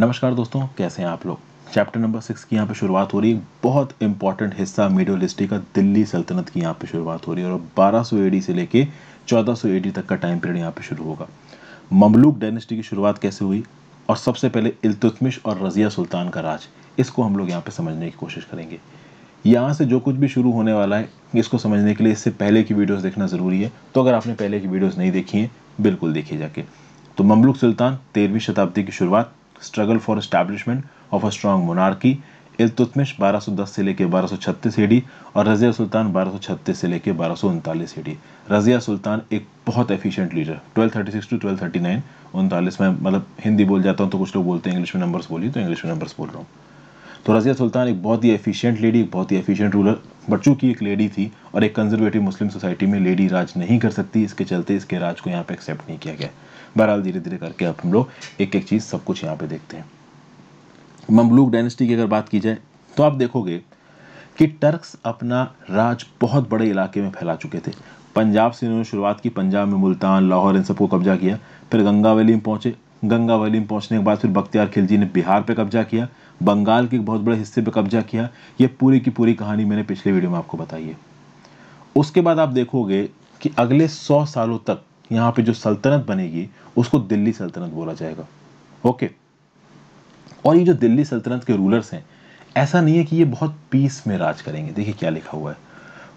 नमस्कार दोस्तों कैसे हैं आप लोग चैप्टर नंबर सिक्स की यहाँ पे शुरुआत हो रही है बहुत इंपॉर्टेंट हिस्सा मीडियल हिस्ट्री का दिल्ली सल्तनत की यहाँ पे शुरुआत हो रही है और बारह सौ एडी से लेके चौदह सौ एडी तक का टाइम पीरियड यहाँ पे शुरू होगा ममलूक डायनेस्टी की शुरुआत कैसे हुई और सबसे पहले इल्तुतमिश और रजिया सुल्तान का राज इसको हम लोग यहाँ पे समझने की कोशिश करेंगे यहाँ से जो कुछ भी शुरू होने वाला है इसको समझने के लिए इससे पहले की वीडियोस देखना ज़रूरी है तो अगर आपने पहले की वीडियोस नहीं देखी हैं बिल्कुल देखिए जाके तो ममलूक सुल्तान तेरहवीं शताब्दी की शुरुआत struggle for establishment of a strong monarchy Iltutmish 1210 से लेके 1236 एडी और रजिया सुल्तान 1236 से लेके बारह एडी रजिया सुल्तान एक बहुत एफिशिएंट लीडर 1236 टू 1239 उनतालीस में मतलब हिंदी बोल जाता हूँ तो कुछ लोग बोलते हैं इंग्लिश में नंबर्स बोली तो इंग्लिश में नंबर्स बोल रहा हूँ तो रजिया सुल्तान एक बहुत ही एफिशिएंट लेडी एक बहुत ही एफिशिएंट रूलर बट की एक लेडी थी और एक कंजर्वेटिव मुस्लिम सोसाइटी में लेडी राज नहीं कर सकती इसके चलते इसके राज को यहाँ पर एक्सेप्ट नहीं किया गया बहरहाल धीरे धीरे करके अब हम लोग एक एक चीज़ सब कुछ यहाँ पे देखते हैं ममलूक डायनेस्टी की अगर बात की जाए तो आप देखोगे कि टर्क्स अपना राज बहुत बड़े इलाके में फैला चुके थे पंजाब से इन्होंने शुरुआत की पंजाब में मुल्तान लाहौर इन सबको कब्जा किया फिर गंगा वैली में पहुंचे गंगा वैली में पहुंचने के बाद फिर बख्तियार खिलजी ने बिहार पे कब्जा किया बंगाल के बहुत बड़े हिस्से पे कब्जा किया ये पूरी की पूरी कहानी मैंने पिछले वीडियो में आपको बताई है उसके बाद आप देखोगे कि अगले सौ सालों तक यहाँ पे जो सल्तनत बनेगी उसको दिल्ली सल्तनत बोला जाएगा ओके और ये जो दिल्ली सल्तनत के रूलर्स हैं ऐसा नहीं है कि ये बहुत पीस में राज करेंगे देखिए क्या लिखा हुआ है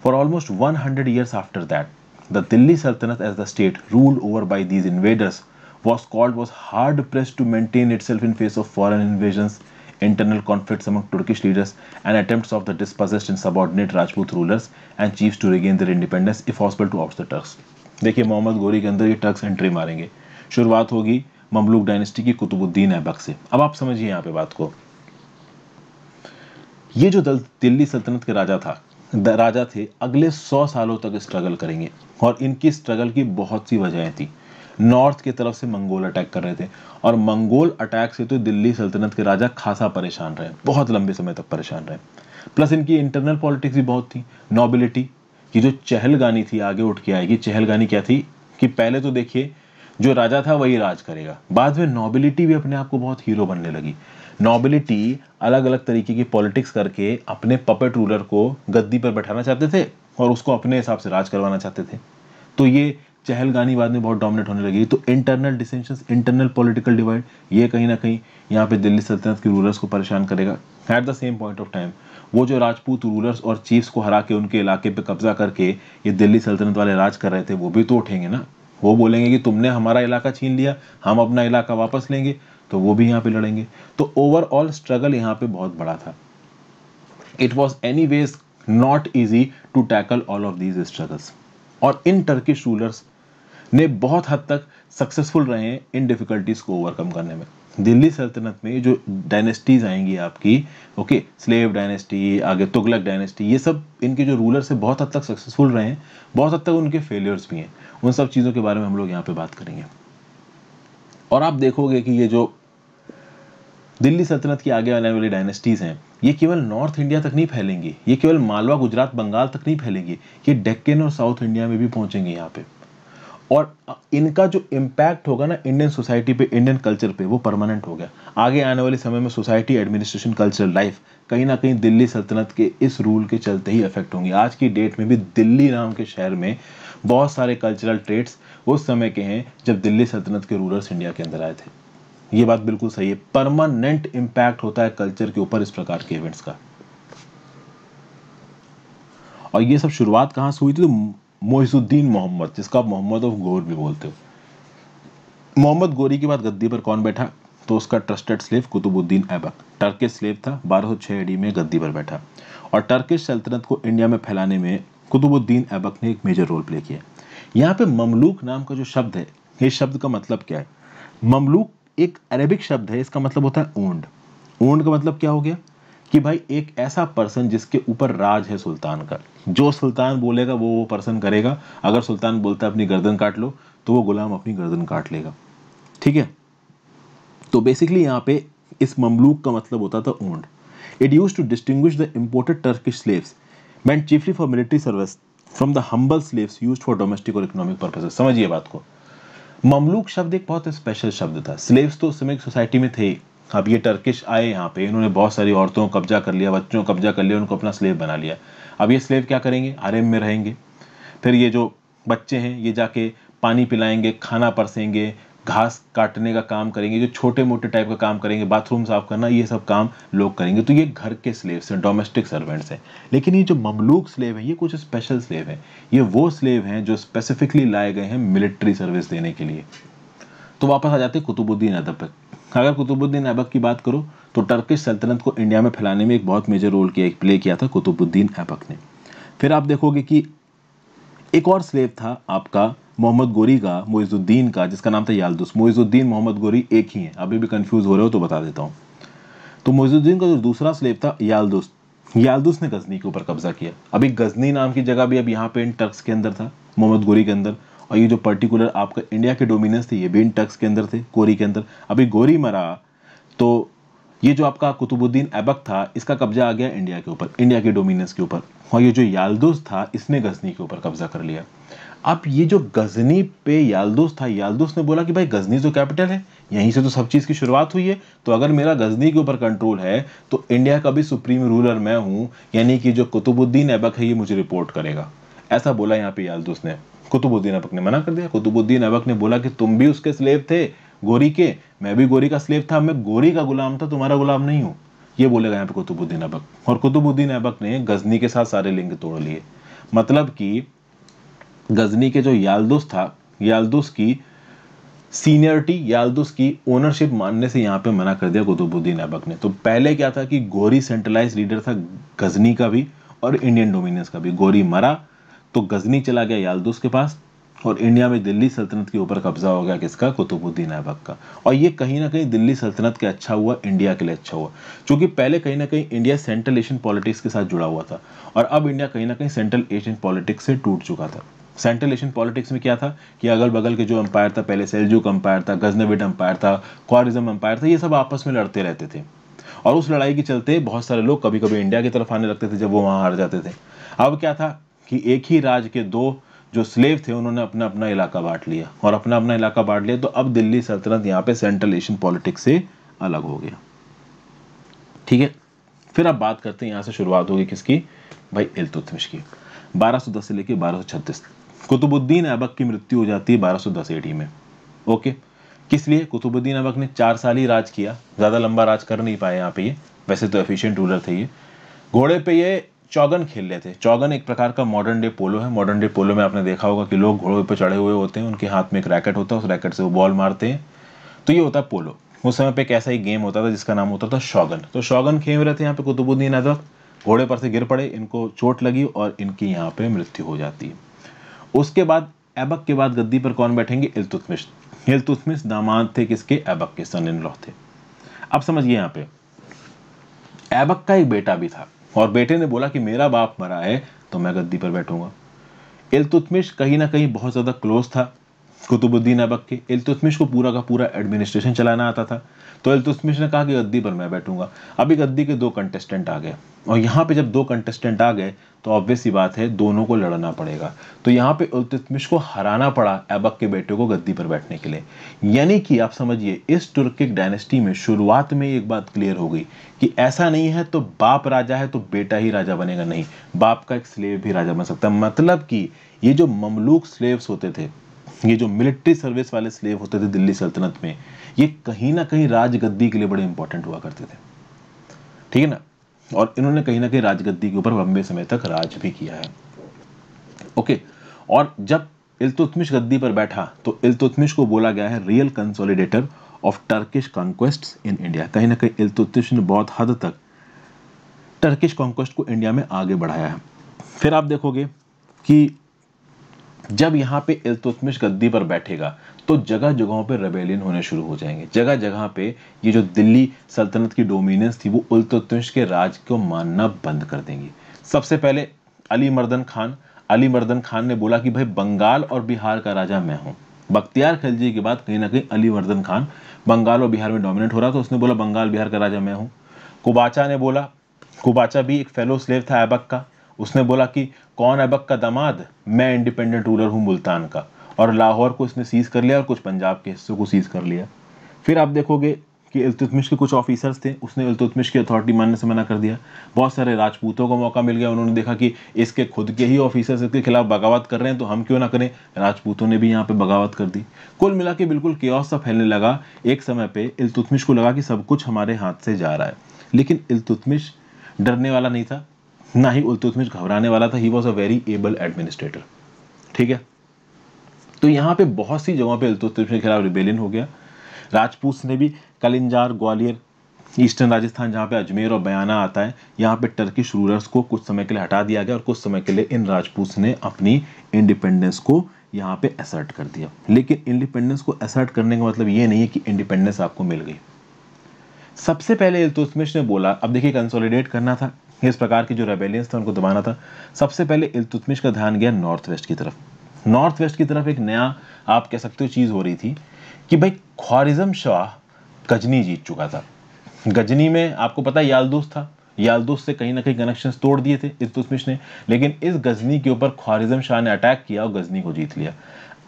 for almost one hundred years after that the Delhi sultanate as the state rule over by these invaders was called was hard press to maintain itself in face of foreign invasion internal conflict among Turkish leaders and attempt of the dispossessed in subordinate Rajput rulers and chief to regain their independence if hostile to of the Turks देखिए मोहम्मद गोरी के अंदर ये Tux entry मारेंगे शुरुआत होगी Mamluk dynasty की कुतुबुद्दीन ऐबक से अब आप समझिए यहाँ पे बात को ये जो दल दिल्ली सल्तनत के राजा था राजा थे अगले सौ सालों तक स्ट्रगल करेंगे और इनकी स्ट्रगल की बहुत सी वजहें थी नॉर्थ की तरफ से मंगोल अटैक कर रहे थे और मंगोल अटैक से तो दिल्ली सल्तनत के राजा खासा परेशान रहे बहुत लंबे समय तक परेशान रहे प्लस इनकी इंटरनल पॉलिटिक्स भी बहुत थी नॉबिलिटी कि जो चहलगानी थी आगे उठ के आएगी चहलगानी क्या थी कि पहले तो देखिए जो राजा था वही राज करेगा बाद में नॉबिलिटी भी अपने आप को बहुत हीरो बनने लगी नॉबिलिटी अलग अलग तरीके की पॉलिटिक्स करके अपने पपेट रूलर को गद्दी पर बैठाना चाहते थे और उसको अपने हिसाब से राज करवाना चाहते थे तो ये चहलगानी बाद में बहुत डोमिनेट होने लगी तो internal dissension internal political divide ये कहीं ना कहीं यहाँ पे दिल्ली सल्तनत के रूलर्स को परेशान करेगा at the same point of time वो जो राजपूत रूलर्स और चीफ्स को हरा के उनके इलाके पे कब्जा करके ये दिल्ली सल्तनत वाले राज कर रहे थे वो भी तो उठेंगे ना वो बोलेंगे कि तुमने हमारा इलाका छीन लिया हम अपना इलाका वापस लेंगे तो वो भी यहाँ पे लड़ेंगे तो ओवरऑल स्ट्रगल यहाँ पे बहुत बड़ा था it was anyways not easy to tackle all of these struggles और इन टर्किश रूलर्स ने बहुत हद तक सक्सेसफुल रहे हैं इन डिफिकल्टीज को ओवरकम करने में दिल्ली सल्तनत में जो डायनेस्टीज आएंगी आपकी ओके स्लेव डायनेस्टी आगे तुगलक डायनेस्टी ये सब इनके जो रूलर्स हैं बहुत हद तक सक्सेसफुल रहे हैं बहुत हद तक उनके फेलियर्स भी हैं उन सब चीज़ों के बारे में हम लोग यहाँ पे बात करेंगे और आप देखोगे कि ये जो दिल्ली सल्तनत की आगे आने वाली डायनेस्टीज़ हैं ये केवल नॉर्थ इंडिया तक नहीं फैलेंगी ये केवल मालवा गुजरात बंगाल तक नहीं फैलेंगी ये डेक्केन और साउथ इंडिया में भी पहुँचेंगे यहाँ पर और इनका जो इम्पैक्ट होगा ना इंडियन सोसाइटी पे इंडियन कल्चर पे वो परमानेंट हो गया आगे आने वाले समय में सोसाइटी एडमिनिस्ट्रेशन कल्चर लाइफ कहीं ना कहीं दिल्ली सल्तनत के इस रूल के चलते ही अफेक्ट होंगे आज की डेट में भी दिल्ली नाम के शहर में बहुत सारे कल्चरल ट्रेड्स उस समय के हैं जब दिल्ली सल्तनत के रूलर्स इंडिया के अंदर आए थे ये बात बिल्कुल सही है परमानेंट इम्पैक्ट होता है कल्चर के ऊपर इस प्रकार के इवेंट्स का और ये सब शुरुआत कहाँ से हुई थी तो मोहिसुद्दीन मोहम्मद जिसको आप मोहम्मद ऑफ गोर भी बोलते हो मोहम्मद गोरी के बाद गद्दी पर कौन बैठा तो उसका trusted slave Qutbuddin Aibak Turkish slave था बारह सौ छः में गद्दी पर बैठा और टर्किश सल्तनत को इंडिया में फैलाने में कुतुबुद्दीन ऐबक ने एक मेजर रोल प्ले किया यहाँ पे ममलूक नाम का जो शब्द है ये शब्द का मतलब क्या है ममलूक एक अरेबिक शब्द है इसका मतलब होता है ऊंड ऊंड का मतलब क्या हो गया कि भाई एक ऐसा पर्सन जिसके ऊपर राज है सुल्तान का जो सुल्तान बोलेगा वो वो पर्सन करेगा अगर सुल्तान बोलता है अपनी गर्दन काट लो तो वो गुलाम अपनी गर्दन काट लेगा ठीक है तो बेसिकली यहाँ पे इस ममलूक का मतलब होता था ऊंड it use to distinguish the imported Turkish slaves meant chiefly for military service from the humble slaves use for domestic or economic purpose समझिए बात को ममलूक शब्द एक बहुत स्पेशल शब्द था स्लेव्स तो उस समय सोसाइटी में थे अब ये टर्किश आए यहाँ पे इन्होंने बहुत सारी औरतों को कब्जा कर लिया बच्चों को कब्जा कर लिया उनको अपना स्लेव बना लिया अब ये स्लेव क्या करेंगे हरेम में रहेंगे फिर ये जो बच्चे हैं ये जाके पानी पिलाएंगे खाना परसेंगे घास काटने का काम करेंगे जो छोटे मोटे टाइप का काम करेंगे बाथरूम साफ करना ये सब काम लोग करेंगे तो ये घर के स्लेव्स हैं डोमेस्टिक सर्वेंट्स हैं लेकिन ये जो ममलूक स्लेव हैं ये कुछ स्पेशल स्लेव हैं ये वो स्लेव हैं जो स्पेसिफिकली लाए गए हैं मिलिट्री सर्विस देने के लिए तो वापस आ जाते कुतुबुद्दीन अदब पर अगर कुतुबुद्दीन ऐबक की बात करो तो टर्किश सल्तनत को इंडिया में फैलाने में एक बहुत मेजर रोल किया प्ले किया था कुतुबुद्दीन ऐबक ने फिर आप देखोगे कि एक और स्लेव था आपका मोहम्मद गोरी का मोइजुद्दीन का जिसका नाम था यालदुस मोइजुद्दीन मोहम्मद गोरी एक ही है अभी भी कंफ्यूज हो रहे हो तो बता देता हूँ तो मोइजुद्दीन का जो दूसरा स्लेब था यालदुस यालदुस ने गजनी के ऊपर कब्जा किया अभी गजनी नाम की जगह भी अब यहाँ पे इन टर्क्स के अंदर था मोहम्मद गोरी के अंदर और ये जो पर्टिकुलर आपका इंडिया के डोमिनेंस थे ये भी इन टक्स के अंदर थे कोरी के अंदर अभी गोरी मरा तो ये जो आपका कुतुबुद्दीन ऐबक था इसका कब्जा आ गया इंडिया के ऊपर इंडिया के डोमिनेंस के ऊपर और ये जो यालदोस था इसने गजनी के ऊपर कब्जा कर लिया अब ये जो गजनी पे यालदोस था यालदोस ने बोला कि भाई गजनी जो कैपिटल है यहीं से तो सब चीज़ की शुरुआत हुई है तो अगर मेरा गजनी के ऊपर कंट्रोल है तो इंडिया का भी सुप्रीम रूलर मैं हूँ यानी कि जो कुतुबुद्दीन ऐबक है ये मुझे रिपोर्ट करेगा ऐसा बोला यहाँ पे यालदोस ने कुतुबुद्दीन अबक ने मना कर दिया कुतुबुद्दीन अबक ने बोला कि तुम भी उसके स्लेव थे गोरी के मैं भी गोरी का स्लेव था मैं गोरी का गुलाम था तुम्हारा गुलाम नहीं हूँ ये बोलेगा यहाँ पे कुतुबुद्दीन अबक और कुतुबुद्दीन अबक ने गजनी के साथ सारे लिंग तोड़ लिए मतलब कि गजनी के जो यालदुस था यालदुस की सीनियरिटी यालदुस की ओनरशिप मानने से यहाँ पे मना कर दिया कुतुबुद्दीन अबक ने तो पहले क्या था कि गोरी सेंट्रलाइज लीडर था गजनी का भी और इंडियन डोमिनियंस का भी गोरी मरा तो गजनी चला गया यालदूस के पास और इंडिया में दिल्ली सल्तनत के ऊपर कब्जा हो गया किसका कुतुबुद्दीन ऐबक का और ये कहीं ना कहीं दिल्ली सल्तनत के अच्छा हुआ इंडिया के लिए अच्छा हुआ क्योंकि पहले कहीं ना कहीं इंडिया सेंट्रल एशियन पॉलिटिक्स के साथ जुड़ा हुआ था और अब इंडिया कहीं ना कहीं सेंट्रल एशियन पॉलिटिक्स से टूट चुका था सेंट्रल एशियन पॉलिटिक्स में क्या था कि अगल बगल के जो अंपायर था पहले सेलजुक अंपायर था गजनविड अंपायर था क्वारिज्म अंपायर था ये सब आपस में लड़ते रहते थे और उस लड़ाई के चलते बहुत सारे लोग कभी कभी इंडिया की तरफ आने लगते थे जब वो वहाँ हार जाते थे अब क्या था कि एक ही राज के दो जो स्लेव थे उन्होंने अपना अपना इलाका बांट लिया और अपना अपना इलाका बांट लिया तो अब दिल्ली सल्तनत यहाँ पे सेंट्रल एशियन पॉलिटिक्स से अलग हो गया ठीक है फिर आप बात करते हैं यहाँ से शुरुआत होगी किसकी भाई इलतुतमिश की 1210 से लेकर 1236 कुतुबुद्दीन ऐबक की मृत्यु हो जाती है 1210 एडी में ओके किस लिए कुतुबुद्दीन ऐबक ने चार साल ही राज किया ज़्यादा लंबा राज कर नहीं पाए यहाँ पे ये वैसे तो एफिशियंट रूलर थे ये घोड़े पे ये चौगन खेल रहे थे चौगन एक प्रकार का मॉडर्न डे पोलो है मॉडर्न डे पोलो में आपने देखा होगा कि लोग घोड़ों पर चढ़े हुए होते हैं उनके हाथ में एक रैकेट होता है उस रैकेट से वो बॉल मारते हैं तो ये होता है पोलो उस समय पर एक ऐसा ही गेम होता था जिसका नाम होता था शौगन तो शौगन खेल रहे थे यहाँ पे कुतुबुद्दीन ऐबक घोड़े पर से गिर पड़े इनको चोट लगी और इनकी यहाँ पे मृत्यु हो जाती है उसके बाद ऐबक के बाद गद्दी पर कौन बैठेंगे इलतुतमिश इलतुतमिश दामाद थे किसके ऐबक के सन इन लॉ थे अब समझिए यहाँ पे ऐबक का एक बेटा भी था और बेटे ने बोला कि मेरा बाप मरा है तो मैं गद्दी पर बैठूंगा इलतुतमिश कहीं ना कहीं बहुत ज़्यादा क्लोज था कुतुबुद्दीन अबक के इल्तुतमिश को पूरा का पूरा एडमिनिस्ट्रेशन चलाना आता था तो इल्तुतमिश ने कहा कि गद्दी पर मैं बैठूंगा अभी गद्दी के दो कंटेस्टेंट आ गए और यहाँ पे जब दो कंटेस्टेंट आ गए तो ऑब्वियस ही बात है दोनों को लड़ना पड़ेगा तो यहाँ पे इल्तुतमिश को हराना पड़ा ऐबक के बेटे को गद्दी पर बैठने के लिए यानी कि आप समझिए इस तुर्किक डायनेस्टी में शुरुआत में एक बात क्लियर हो गई कि ऐसा नहीं है तो बाप राजा है तो बेटा ही राजा बनेगा नहीं बाप का एक स्लेव भी राजा बन सकता मतलब कि ये जो ममलूक स्लेव्स होते थे ये जो मिलिट्री सर्विस वाले स्लेव होते थे दिल्ली सल्तनत में ये कहीं ना कहीं राजगद्दी के लिए बड़े इंपॉर्टेंट हुआ करते थे ठीक है ना और इन्होंने कहीं ना कहीं राजगद्दी के ऊपर लंबे समय तक राज भी किया है ओके और जब इल्तुतमिश गद्दी पर बैठा तो इल्तुतमिश को बोला गया है real consolidator of Turkish conquest in India कहीं ना कहीं इल्तुतमिश ने बहुत हद तक टर्किश कॉन्क्वेस्ट को इंडिया में आगे बढ़ाया है फिर आप देखोगे कि जब यहाँ पे इल्तुतमिश गद्दी पर बैठेगा तो जगह जगहों पे रेबेलियन होने शुरू हो जाएंगे जगह जगह पे ये जो दिल्ली सल्तनत की डोमिनेंस थी वो इल्तुतमिश के राज को मानना बंद कर देंगे सबसे पहले अली मर्दन खान अली मर्दन खान ने बोला कि भाई बंगाल और बिहार का राजा मैं हूँ बख्तियार खिलजी के बाद कहीं ना कहीं अली मर्दन खान बंगाल और बिहार में डोमिनेट हो रहा तो उसने बोला बंगाल बिहार का राजा मैं हूँ कुबाचा ने बोला कुबाचा भी एक फेलो स्लेव था ऐबक का उसने बोला कि कौन अबक का दामाद मैं इंडिपेंडेंट रूलर हूँ मुल्तान का और लाहौर को इसने सीज़ कर लिया और कुछ पंजाब के हिस्सों को सीज़ कर लिया फिर आप देखोगे कि अल्तुतमिश के कुछ ऑफिसर्स थे उसने अल्तुतमिश की अथॉरिटी मानने से मना कर दिया बहुत सारे राजपूतों को मौका मिल गया उन्होंने देखा कि इसके खुद के ही ऑफिसर्स इसके खिलाफ बगावत कर रहे हैं तो हम क्यों ना करें राजपूतों ने भी यहाँ पे बगावत कर दी कुल मिला के बिल्कुल क्योस सा फैलने लगा एक समय पर अल्तुतमिश को लगा कि सब कुछ हमारे हाथ से जा रहा है लेकिन इल्तुतमिश डरने वाला नहीं था ना ही उलतुतमिश घबराने वाला था he was a very able administrator ठीक है तो यहाँ पे बहुत सी जगहों पे उलतुतमिश के खिलाफ रिबेलियन हो गया राजपूत ने भी कलिंजार ग्वालियर ईस्टर्न राजस्थान जहाँ पे अजमेर और बयाना आता है यहाँ पे टर्किश रूलर्स को कुछ समय के लिए हटा दिया गया और कुछ समय के लिए इन राजपूत ने अपनी इंडिपेंडेंस को यहाँ पे असर्ट कर दिया लेकिन इंडिपेंडेंस को असर्ट करने का मतलब ये नहीं है कि इंडिपेंडेंस आपको मिल गई सबसे पहले इल्तुतमिश ने बोला अब देखिए कंसोलिडेट करना था इस प्रकार के जो रेबेलियंस थे उनको दबाना था सबसे पहले इलतुतमिश का ध्यान गया नॉर्थ वेस्ट की तरफ नॉर्थ वेस्ट की तरफ एक नया आप कह सकते हो चीज़ हो रही थी कि भाई ख्वारिजम शाह गजनी जीत चुका था गजनी में आपको पता है यालदोस था यालदोस से कहीं ना कहीं कनेक्शन तोड़ दिए थे इलतुतमिश ने लेकिन इस गजनी के ऊपर ख्वारिजम शाह ने अटैक किया और गजनी को जीत लिया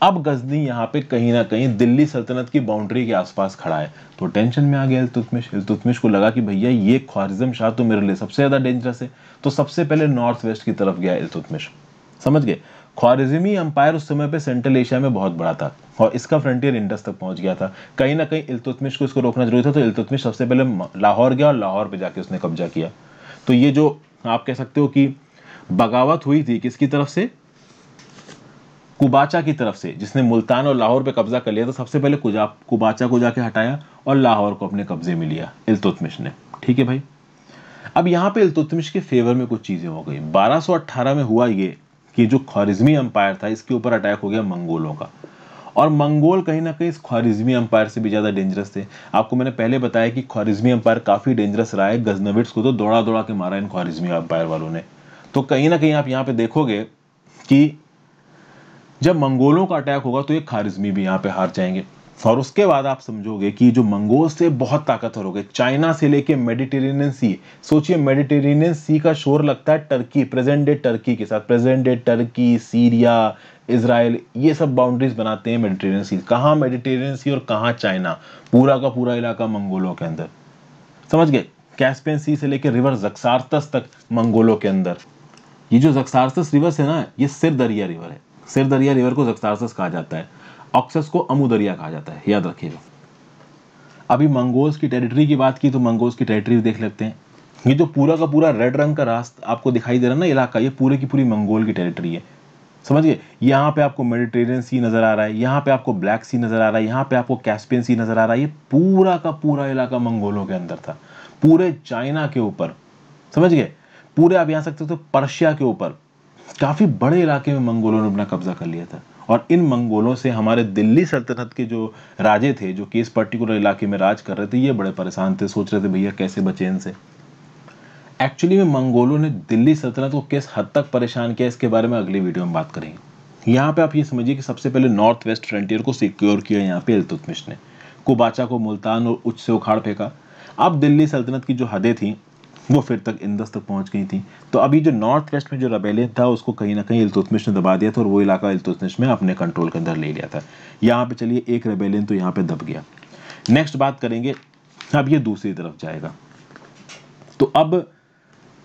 अब गजनी यहाँ पे कहीं ना कहीं दिल्ली सल्तनत की बाउंड्री के आसपास खड़ा है तो टेंशन में आ गया इलतुतमिश इलतुतमिश को लगा कि भैया ये ख्वारिजम शाह तो मेरे लिए सबसे ज़्यादा डेंजरस है तो सबसे पहले नॉर्थ वेस्ट की तरफ गया इलतुतमिश समझ गए ख्वारिजमी अंपायर उस समय पे सेंट्रल एशिया में बहुत बड़ा था और इसका फ्रंटियर इंडस तक पहुंच गया था कहीं ना कहीं इलतुतमिश को इसको रोकना जरूरी था तो इलतुतमिश सबसे पहले लाहौर गया और लाहौर पर जाके उसने कब्जा किया तो ये जो आप कह सकते हो कि बगावत हुई थी किसकी तरफ से कुबाचा की तरफ से जिसने मुल्तान और लाहौर पे कब्जा कर लिया तो सबसे पहले कुबाचा को जाके हटाया और लाहौर को अपने कब्जे में लिया इलतुतमिश ने ठीक है भाई अब यहाँ पे इलतुतमिश के फेवर में कुछ चीज़ें हो गई 1218 में हुआ ये कि जो ख्वारिज्मी अंपायर था इसके ऊपर अटैक हो गया मंगोलों का और मंगोल कहीं ना कहीं इस ख्वारिज्मी अंपायर से भी ज़्यादा डेंजरस थे आपको मैंने पहले बताया कि ख्वारिज्मी अंपायर काफ़ी डेंजरस रहा है गजनविट्स को तो दौड़ा दौड़ा के मारा इन ख्वारिज्मी अंपायर वालों ने तो कहीं ना कहीं आप यहाँ पे देखोगे कि जब मंगोलों का अटैक होगा तो ये खारिजमी भी यहाँ पे हार जाएंगे और उसके बाद आप समझोगे कि जो मंगोल से बहुत ताकतवर हो गए चाइना से लेके मेडिटेरेनियन सी सोचिए मेडिटेरेनियन सी का शोर लगता है टर्की प्रेजेंट डे टर्की के साथ present day Turkey Syria Israel ये सब बाउंड्रीज बनाते हैं मेडिटेरेनियन सी कहाँ मेडिटेरेनियन सी और कहाँ चाइना पूरा का पूरा इलाका मंगोलों के अंदर समझ गए कैस्पियन सी से लेकर रिवर जक्सारतस तक मंगोलों के अंदर ये जो जक्सार्तस रिवर है ना ये सिर दरिया रिवर है सिर दरिया रिवर को जक्सारसस कहा जाता है ऑक्सस को अमू दरिया कहा जाता है याद रखिएगा अभी मंगोल्स की टेरिटरी की बात की तो मंगोल्स की टेरिटरी देख लेते हैं ये जो पूरा का पूरा रेड रंग का रास्ता आपको दिखाई दे रहा है ना इलाका ये पूरे की पूरी मंगोल की टेरिटरी है समझिए यहाँ पे आपको मेडिटेरियन सी नज़र आ रहा है यहाँ पे आपको ब्लैक सी नज़र आ रहा है यहाँ पे आपको कैस्पियन सी नज़र आ रहा है ये पूरा का पूरा इलाका मंगोलों के अंदर था पूरे चाइना के ऊपर समझ गए पूरे आप यहाँ सकते हो तो पर्शिया के ऊपर काफ़ी बड़े इलाके में मंगोलों ने अपना कब्जा कर लिया था और इन मंगोलों से हमारे दिल्ली सल्तनत के जो राजे थे जो कि इस पर्टिकुलर इलाके में राज कर रहे थे ये बड़े परेशान थे सोच रहे थे भैया कैसे बचे इनसे एक्चुअली में मंगोलों ने दिल्ली सल्तनत को किस हद तक परेशान किया इसके बारे में अगली वीडियो में बात करेंगे यहाँ पे आप ये समझिए कि सबसे पहले नॉर्थ वेस्ट फ्रंटियर को सिक्योर किया यहाँ पे अलतुतमिश ने कुबाचा को मुल्तान और उच्च से उखाड़ फेंका अब दिल्ली सल्तनत की जो हदें थी वो फिर तक इंदस तक पहुंच गई थी तो अभी जो नॉर्थ वेस्ट में जो रबेलियन था उसको कहीं ना कहीं इल्तुतमिश ने दबा दिया था और वो इलाका इल्तुतमिश में अपने कंट्रोल के अंदर ले लिया था यहाँ पे चलिए एक रबेलियन तो यहाँ पे दब गया नेक्स्ट बात करेंगे अब ये दूसरी तरफ जाएगा तो अब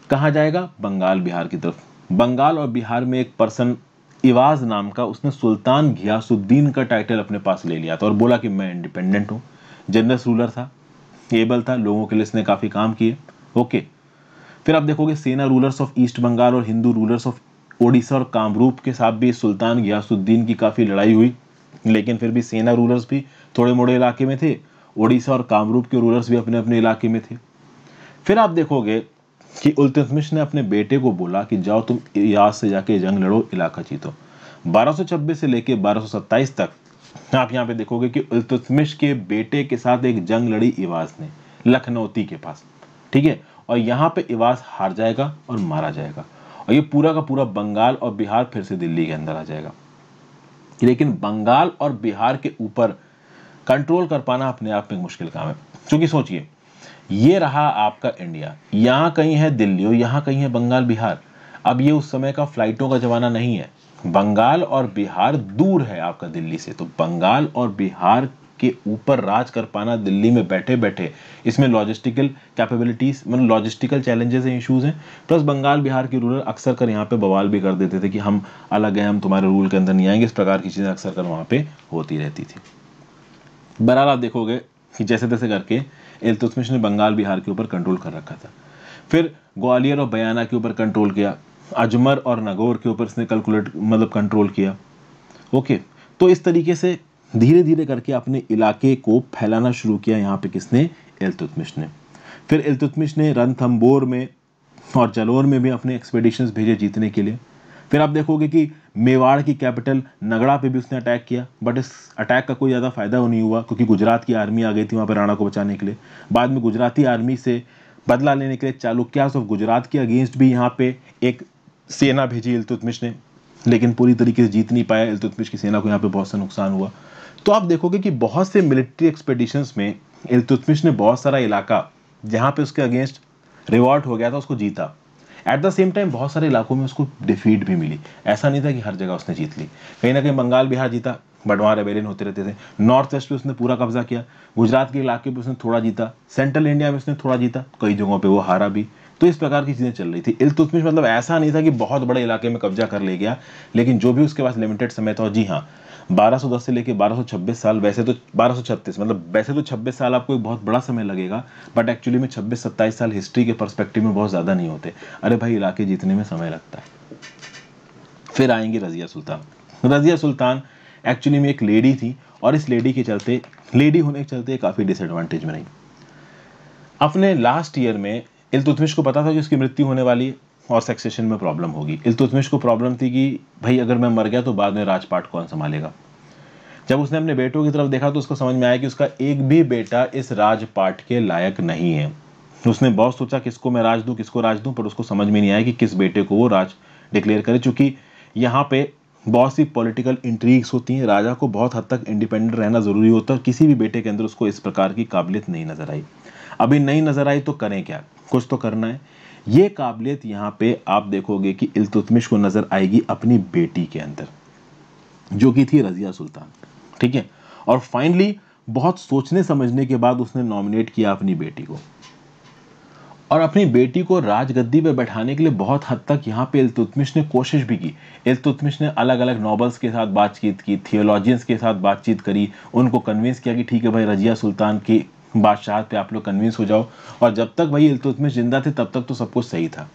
कहाँ जाएगा बंगाल बिहार की तरफ बंगाल और बिहार में एक पर्सन इवाज नाम का उसने सुल्तान घियासुद्दीन का टाइटल अपने पास ले लिया था और बोला कि मैं इंडिपेंडेंट हूँ जनरल रूलर था एबल था लोगों के लिए इसने काफ़ी काम किए ओके फिर आप देखोगे सेना रूलर्स ऑफ ईस्ट बंगाल और हिंदू रूलर्स ऑफ ओडिशा और कामरूप के साथ भी सुल्तान गयासुद्दीन की काफ़ी लड़ाई हुई लेकिन फिर भी सेना रूलर्स भी थोड़े मोड़े इलाके में थे ओडिशा और कामरूप के रूलर्स भी अपने अपने इलाके में थे फिर आप देखोगे कि उल्तमिश ने अपने बेटे को बोला कि जाओ तुम याद से जाके जंग लड़ो इलाका जीतो 1226 से लेके 1227 तक आप यहाँ पे देखोगे कि उल्तमिश के बेटे के साथ एक जंग लड़ी इवाज ने लखनौती के पास ठीक है और यहाँ पे इवास हार जाएगा और मारा जाएगा और ये पूरा का पूरा बंगाल और बिहार फिर से दिल्ली के अंदर आ जाएगा लेकिन बंगाल और बिहार के ऊपर कंट्रोल कर पाना अपने आप में मुश्किल काम है क्योंकि सोचिए ये रहा आपका इंडिया यहाँ कहीं है दिल्ली और यहाँ कहीं है बंगाल बिहार अब ये उस समय का फ्लाइटों का जमाना नहीं है बंगाल और बिहार दूर है आपका दिल्ली से तो बंगाल और बिहार के ऊपर राज कर पाना दिल्ली में बैठे बैठे इसमें लॉजिस्टिकल कैपेबिलिटीज मतलब लॉजिस्टिकल चैलेंजेस हैं इशूज़ हैं प्लस बंगाल बिहार के रूरल अक्सर कर यहाँ पे बवाल भी कर देते थे कि हम अलग हैं हम तुम्हारे रूल के अंदर नहीं आएंगे इस प्रकार की चीज़ें अक्सर कर वहाँ पर होती रहती थी बहरहाल आप देखोगे कि जैसे तैसे करके इल्तुतमिश ने बंगाल बिहार के ऊपर कंट्रोल कर रखा था फिर ग्वालियर और बयाना के ऊपर कंट्रोल किया अजमर और नागौर के ऊपर इसने कैलकुलेट मतलब कंट्रोल किया ओके तो इस तरीके से धीरे धीरे करके अपने इलाके को फैलाना शुरू किया यहाँ पे किसने एलतुतमिश ने फिर एलतुतमिश ने रनथम्बोर में और जलोर में भी अपने एक्सपेडिशंस भेजे जीतने के लिए फिर आप देखोगे कि मेवाड़ की कैपिटल नगड़ा पे भी उसने अटैक किया बट इस अटैक का कोई ज़्यादा फायदा नहीं हुआ क्योंकि गुजरात की आर्मी आ गई थी वहाँ पर राणा को बचाने के लिए बाद में गुजराती आर्मी से बदला लेने के लिए चालुक्यास ऑफ गुजरात के अगेंस्ट भी यहाँ पे एक सेना भेजी इलतुतमिश ने लेकिन पूरी तरीके से जीत नहीं पाया इलतुतमिश की सेना को यहाँ पे बहुत सा नुकसान हुआ तो आप देखोगे कि बहुत से मिलिट्री एक्सपेडिशन में इलतुतमिश ने बहुत सारा इलाका जहाँ पे उसके अगेंस्ट रिवॉर्ट हो गया था उसको जीता एट द सेम टाइम बहुत सारे इलाकों में उसको डिफीट भी मिली ऐसा नहीं था कि हर जगह उसने जीत ली कहीं ना कहीं बंगाल बिहार जीता बट वहाँ रेबेलियन होते रहते थे नॉर्थ वेस्ट पे उसने पूरा कब्जा किया गुजरात के इलाके पे उसने थोड़ा जीता सेंट्रल इंडिया में उसने थोड़ा जीता कई जगहों पे वो हारा भी तो इस प्रकार की चीज़ें चल रही थी इलतुतमिश मतलब ऐसा नहीं था कि बहुत बड़े इलाके में कब्जा कर ले गया लेकिन जो भी उसके पास लिमिटेड समय था जी हाँ 1210 से लेके 1226 साल वैसे तो 1236 मतलब वैसे तो 26 साल आपको एक बहुत बड़ा समय लगेगा बट एक्चुअली में 26 सत्ताईस साल हिस्ट्री के परस्पेक्टिव में बहुत ज़्यादा नहीं होते अरे भाई इलाके जीतने में समय लगता है फिर आएंगे रजिया सुल्तान रजिया सुल्तान एक्चुअली में एक लेडी थी और इस लेडी के चलते लेडी होने के चलते काफ़ी डिसएडवांटेज में रही अपने लास्ट ईयर में इलतुतमिश को पता था कि उसकी मृत्यु होने वाली है और सक्सेशन में प्रॉब्लम होगी इल्तुतमिश को प्रॉब्लम थी कि भाई अगर मैं मर गया तो बाद में राजपाट कौन संभालेगा जब उसने अपने बेटों की तरफ देखा तो उसको समझ में आया कि उसका एक भी बेटा इस राजपाट के लायक नहीं है उसने बहुत सोचा किसको मैं राज दूँ किसको राज दूँ पर उसको समझ में नहीं आया कि किस बेटे को वो राज डिक्लेयर करे चूँकि यहाँ पे बहुत सी पॉलिटिकल इंट्रीग्स होती हैं राजा को बहुत हद तक इंडिपेंडेंट रहना ज़रूरी होता है किसी भी बेटे के अंदर उसको इस प्रकार की काबिलियत नहीं नज़र आई अभी नहीं नज़र आई तो करें क्या कुछ तो करना है ये काबिलियत यहाँ पे आप देखोगे कि इल्तुतमिश को नज़र आएगी अपनी बेटी के अंदर जो कि थी रज़िया सुल्तान ठीक है और फाइनली बहुत सोचने समझने के बाद उसने नॉमिनेट किया अपनी बेटी को और अपनी बेटी को राजगद्दी पर बैठाने के लिए बहुत हद तक यहाँ पे इल्तुतमिश ने कोशिश भी की इल्तुतमिश ने अलग अलग नॉबल्स के साथ बातचीत की थियोलॉजियंस के साथ बातचीत करी उनको कन्विंस किया कि ठीक है भाई रजिया सुल्तान की बादशाह पे आप लोग कन्विंस हो जाओ और जब तक भाई इल्तुतमिश जिंदा थे तब तक तो सब कुछ सही था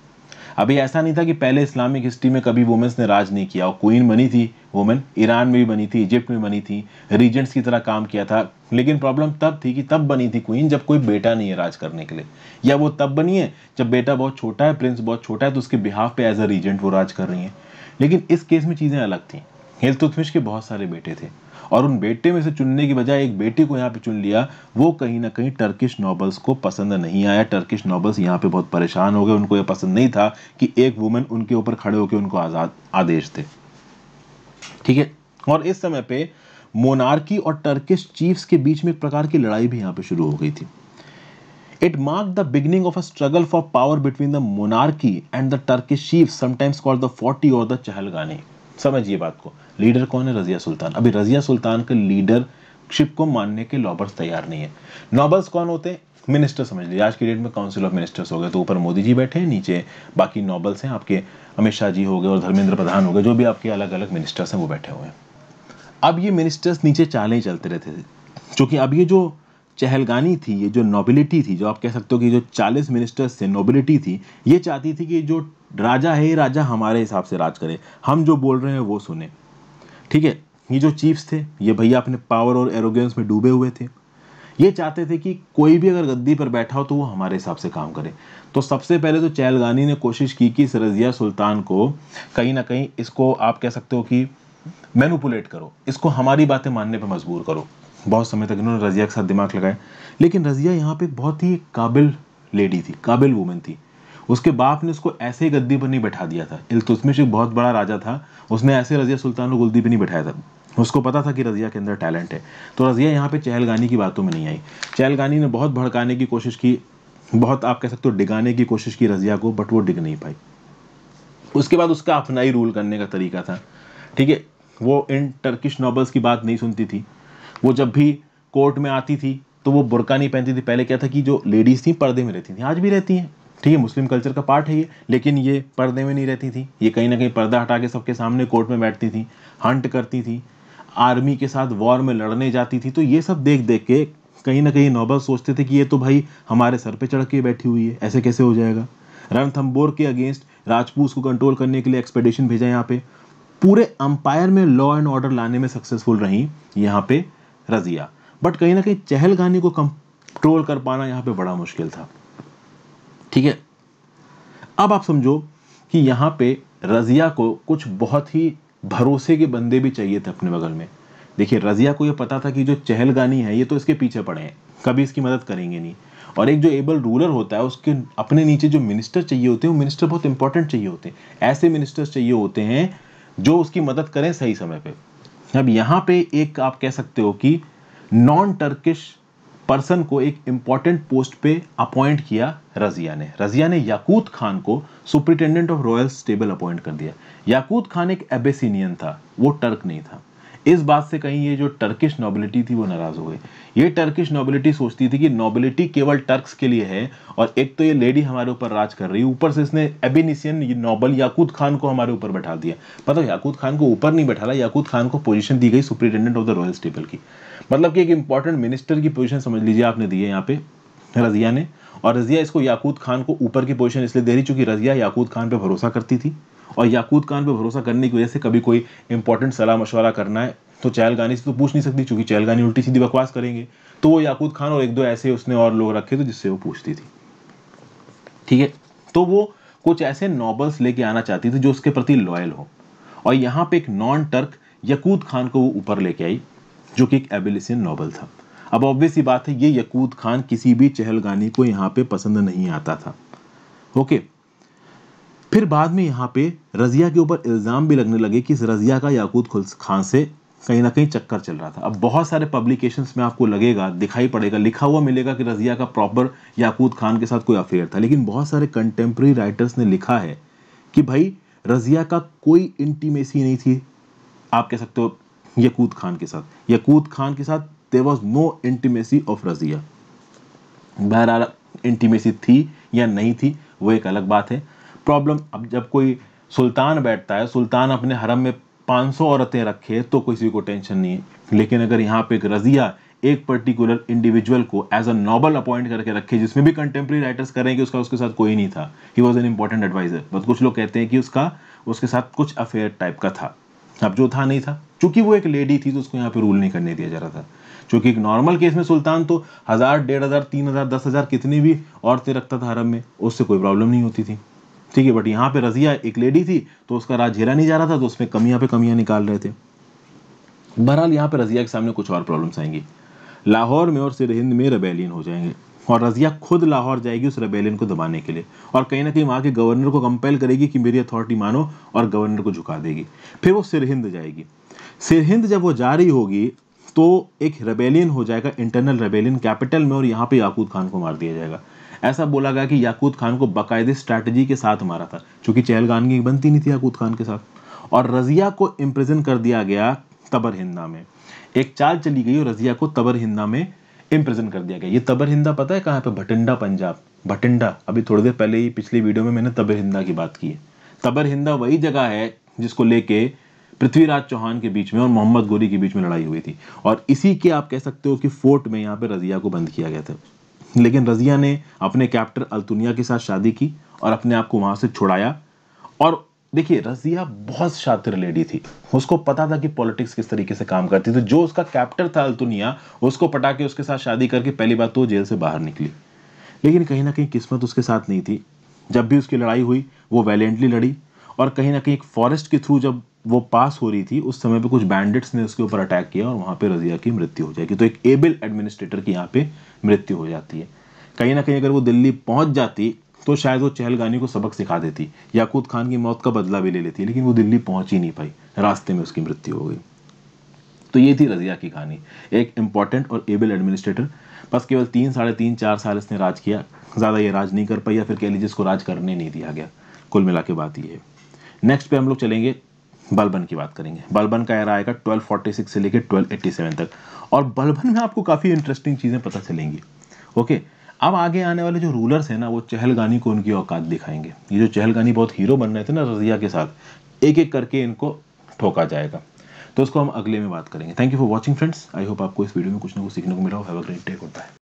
अभी ऐसा नहीं था कि पहले इस्लामिक हिस्ट्री में कभी वुमेंस ने राज नहीं किया और क्वीन बनी थी वुमेन ईरान में भी बनी थी इजिप्ट में बनी थी रीजेंट्स की तरह काम किया था लेकिन प्रॉब्लम तब थी कि तब बनी थी क्वीन जब कोई बेटा नहीं है राज करने के लिए या वो तब बनी है जब बेटा बहुत छोटा है प्रिंस बहुत छोटा है तो उसके बिहाफ पे एज अ रीजेंट वो राज कर रही हैं लेकिन इस केस में चीज़ें अलग थी हेल्थुतमिश के बहुत सारे बेटे थे और उन बेटे में से चुनने की बजाय एक बेटी को यहाँ पे चुन लिया वो कहीं ना कहीं टर्किश नॉबल्स को पसंद नहीं आया टर्किश नॉबल्स यहाँ पे बहुत परेशान हो गए उनको ये पसंद नहीं था कि एक वुमेन उनके ऊपर खड़े होकर उनको आज़ाद आदेश दे ठीक है और इस समय पे मोनार्की और टर्किश चीफ्स के बीच में एक प्रकार की लड़ाई भी यहाँ पे शुरू हो गई थी it mark the beginning of a struggle for power between the monarchy and the Turkish chief sometimes called the forty or the Chahalgani. समझिए बात को लीडर कौन है रजिया सुल्तान अभी रजिया सुल्तान के लीडरशिप को मानने के लॉबर्स तैयार नहीं है नॉबल्स कौन होते हैं मिनिस्टर समझ लीजिए आज की डेट में काउंसिल ऑफ मिनिस्टर्स हो गए तो ऊपर मोदी जी बैठे हैं नीचे बाकी नॉबल्स हैं आपके अमित शाह जी हो गए और धर्मेंद्र प्रधान हो गए जो भी आपके अलग अलग मिनिस्टर्स हैं वो बैठे हुए हैं अब ये मिनिस्टर्स नीचे चाले ही चलते रहते थे क्योंकि अब ये जो चहलगानी थी ये जो नोबिलिटी थी जो आप कह सकते हो कि जो 40 मिनिस्टर्स थे नोबिलिटी थी ये चाहती थी कि जो राजा है राजा हमारे हिसाब से राज करे हम जो बोल रहे हैं वो सुने ठीक है ये जो चीफ्स थे ये भैया अपने पावर और एरोगेंस में डूबे हुए थे ये चाहते थे कि कोई भी अगर गद्दी पर बैठा हो तो वो हमारे हिसाब से काम करे तो सबसे पहले तो चैलगानी ने कोशिश की कि सरजिया सुल्तान को कहीं ना कहीं इसको आप कह सकते हो कि मैनुपुलेट करो इसको हमारी बातें मानने पर मजबूर करो बहुत समय तक इन्होंने रजिया के साथ दिमाग लगाया लेकिन रजिया यहाँ पे बहुत ही काबिल लेडी थी काबिल वूमेन थी उसके बाप ने उसको ऐसे ही गद्दी पर नहीं बैठा दिया था इल्तुतमिश एक बहुत बड़ा राजा था उसने ऐसे रजिया सुल्तान गुलदी पर नहीं बैठाया था उसको पता था कि रजिया के अंदर टैलेंट है तो रजिया यहाँ पे चहलगानी की बातों में नहीं आई चहलगानी ने बहुत भड़काने की कोशिश की बहुत आप कह सकते हो डिगाने की कोशिश की रजिया को बट वो डिग नहीं पाई उसके बाद उसका अपना ही रूल करने का तरीका था ठीक है वो इन टर्किश नॉबल्स की बात नहीं सुनती थी वो जब भी कोर्ट में आती थी तो वो बुरका नहीं पहनती थी पहले क्या था कि जो लेडीज़ थी पर्दे में रहती थी आज भी रहती हैं ठीक है मुस्लिम कल्चर का पार्ट है ये लेकिन ये पर्दे में नहीं रहती थी ये कहीं ना कहीं पर्दा हटा के सबके सामने कोर्ट में बैठती थी हंट करती थी आर्मी के साथ वॉर में लड़ने जाती थी तो ये सब देख देख के कहीं ना कहीं नोबल सोचते थे कि ये तो भाई हमारे सर पे चढ़ के बैठी हुई है ऐसे कैसे हो जाएगा रणथम्बोर के अगेंस्ट राजपूत को कंट्रोल करने के लिए एक्सपेडिशन भेजा यहाँ पे पूरे अंपायर में लॉ एंड ऑर्डर लाने में सक्सेसफुल रही यहाँ पे रजिया बट कहीं ना कहीं चहलगानी को कंट्रोल कर पाना यहाँ पे बड़ा मुश्किल था ठीक है अब आप समझो कि यहाँ पे रज़िया को कुछ बहुत ही भरोसे के बंदे भी चाहिए थे अपने बगल में देखिए रज़िया को ये पता था कि जो चहलगानी है ये तो इसके पीछे पड़े हैं कभी इसकी मदद करेंगे नहीं और एक जो एबल रूलर होता है उसके अपने नीचे जो मिनिस्टर चाहिए होते हैं वो मिनिस्टर बहुत इंपॉर्टेंट चाहिए होते हैं ऐसे मिनिस्टर्स चाहिए होते हैं जो उसकी मदद करें सही समय पर अब यहाँ पे एक आप कह सकते हो कि नॉन टर्किश पर्सन को एक इंपॉर्टेंट पोस्ट पे अपॉइंट किया रजिया ने रजिया ने याकूत खान को superintendent of royal stable appoint कर दिया याकूत खान एक एबेसिनियन था वो टर्क नहीं था इस बात से कहीं ये जो टर्किश नॉबिलिटी थी वो नाराज हो गई ये टर्किश नॉबिलिटी सोचती थी कि नॉबिलिटी केवल टर्क्स के लिए है और एक तो ये लेडी हमारे ऊपर राज कर रही है ऊपर से इसने एबिनिसियन नॉबल याकूत खान को हमारे ऊपर बैठा दिया पता याकूत खान को ऊपर नहीं बैठा रहा याकूत खान को पोजिशन दी गई superintendent of the royal stable की मतलब कि एक इंपॉर्टेंट मिनिस्टर की पोजीशन समझ लीजिए आपने दी है यहाँ पे रजिया ने और रजिया इसको याकूत खान को ऊपर की पोजीशन इसलिए दे रही चूँकि रजिया याकूत खान पर भरोसा करती थी और याकूत खान पर भरोसा करने की वजह से कभी कोई इंपॉर्टेंट सलाह मशवरा करना है तो चैल गानी से तो पूछ नहीं सकती चूँकि चैल गानी उल्टी सीधी बकवास करेंगे तो वो याकूत खान और एक दो ऐसे उसने और लोग रखे थे जिससे वो पूछती थी ठीक है तो वो कुछ ऐसे नॉबल्स लेके आना चाहती थी जो उसके प्रति लॉयल हो और यहाँ पे एक नॉन टर्क यकूत खान को वो ऊपर लेके आई जो कि एक एबिलिसियन नॉवल था अब ऑब्वियस ही बात है ये यकूद खान किसी भी चहलगानी को यहाँ पे पसंद नहीं आता था ओके फिर बाद में यहाँ पे रजिया के ऊपर इल्ज़ाम भी लगने लगे कि इस रजिया का याकूद खान से कहीं ना कहीं चक्कर चल रहा था अब बहुत सारे पब्लिकेशंस में आपको लगेगा दिखाई पड़ेगा लिखा हुआ मिलेगा कि रजिया का प्रॉपर याकूत खान के साथ कोई अफेयर था लेकिन बहुत सारे कंटेम्प्रेरी राइटर्स ने लिखा है कि भाई रजिया का कोई इंटीमेसी नहीं थी आप कह सकते हो यकूत खान के साथ यकूत खान के साथ there was no intimacy of Razia बहरहाल इंटीमेसी थी या नहीं थी वो एक अलग बात है प्रॉब्लम अब जब कोई सुल्तान बैठता है सुल्तान अपने हरम में 500 औरतें रखे तो किसी को टेंशन नहीं है लेकिन अगर यहाँ पे एक रजिया एक पर्टिकुलर इंडिविजुअल को एज अ नॉबल अपॉइंट करके रखे जिसमें भी कंटेम्प्रेरी राइटर्स कर रहे हैं कि उसका उसके साथ कोई नहीं था he was an important adviser बस कुछ लोग कहते हैं कि उसका उसके साथ कुछ अफेयर टाइप का था अब जो था नहीं था चूंकि वो एक लेडी थी तो उसको यहाँ पे रूल नहीं करने दिया जा रहा था चूंकि एक नॉर्मल केस में सुल्तान तो हज़ार डेढ़ हज़ार तीन हज़ार दस हज़ार कितनी भी औरतें रखता था अरब में उससे कोई प्रॉब्लम नहीं होती थी ठीक है बट यहाँ पे रजिया एक लेडी थी तो उसका राज घेरा नहीं जा रहा था तो उसमें कमियाँ पे कमियाँ निकाल रहे थे बहरहाल यहाँ पे रजिया के सामने कुछ और प्रॉब्लम्स आएंगी लाहौर में और सिर हिंद में रेबेलियन हो जाएंगे और रजिया खुद लाहौर जाएगी उस रेबेलियन को दबाने के लिए और कहीं ना कहीं वहाँ के गवर्नर को कंपेल करेगी कि मेरी अथॉरिटी मानो और गवर्नर को झुका देगी फिर वो सिरहिंद जाएगी सिरहिंद जब वो जा रही होगी तो एक रेबेलियन हो जाएगा इंटरनल रेबेलियन कैपिटल में और यहाँ पे याकूद खान को मार दिया जाएगा ऐसा बोला गया कि याकूद खान को बाकायदे स्ट्रैटेजी के साथ मारा था चूँकि चहलगान की बनती नहीं थी याकूत खान के साथ और रजिया को इम्प्रेजेंट कर दिया गया तबर हिंदा में एक चाल चली गई और रजिया को तबर हिंदा में इम्प्रिजन कर दिया गया ये तबरहिंदा पता है कहाँ पे भटिंडा पंजाब भटिंडा अभी थोड़ी देर पहले ही पिछली वीडियो में मैंने तबरहिंदा की बात की है तबरहिंदा वही जगह है जिसको लेके पृथ्वीराज चौहान के बीच में और मोहम्मद गोरी के बीच में लड़ाई हुई थी और इसी के आप कह सकते हो कि फोर्ट में यहाँ पे रजिया को बंद किया गया था लेकिन रजिया ने अपने कैप्टर अल्तुनिया के साथ शादी की और अपने आप को वहाँ से छुड़ाया और देखिए रजिया बहुत शातिर लेडी थी उसको पता था कि पॉलिटिक्स किस तरीके से काम करती तो जो उसका कैप्टर था अल्तुनिया उसको पटा के उसके साथ शादी करके पहली बार तो जेल से बाहर निकली लेकिन कहीं ना कहीं किस्मत उसके साथ नहीं थी जब भी उसकी लड़ाई हुई वो वैलेंटली लड़ी और कहीं ना कहीं एक फॉरेस्ट के थ्रू जब वो पास हो रही थी उस समय पर कुछ बैंडिट्स ने उसके ऊपर अटैक किया और वहाँ पर रजिया की मृत्यु हो जाएगी तो एक एबल एडमिनिस्ट्रेटर की यहाँ पर मृत्यु हो जाती है कहीं ना कहीं अगर वो दिल्ली पहुँच जाती तो शायद वो चहलगानी को सबक सिखा देती याकूत खान की मौत का बदला भी ले लेती लेकिन वो दिल्ली पहुंच ही नहीं पाई रास्ते में उसकी मृत्यु हो गई तो ये थी रजिया की कहानी एक इंपॉर्टेंट और एबल एडमिनिस्ट्रेटर बस केवल तीन साढ़े तीन चार साल इसने राज किया ज़्यादा ये राज नहीं कर पाई या फिर कह लीजिए इसको राज करने नहीं दिया गया कुल मिला के बात ये है नेक्स्ट पे हम लोग चलेंगे बलबन की बात करेंगे बलबन का एरा आएगा 1246 से लेकर 1287 तक और बलबन में आपको काफ़ी इंटरेस्टिंग चीज़ें पता चलेंगी ओके okay? अब आगे आने वाले जो रूलर्स हैं ना वो चहलगानी को उनकी औकात दिखाएंगे ये जो चहलगानी बहुत हीरो बन रहे थे ना रजिया के साथ एक एक करके इनको ठोका जाएगा तो उसको हम अगले में बात करेंगे thank you for watching friends I hope आपको इस वीडियो में कुछ ना कुछ सीखने को मिला हो हैव अ ग्रेट डे होता है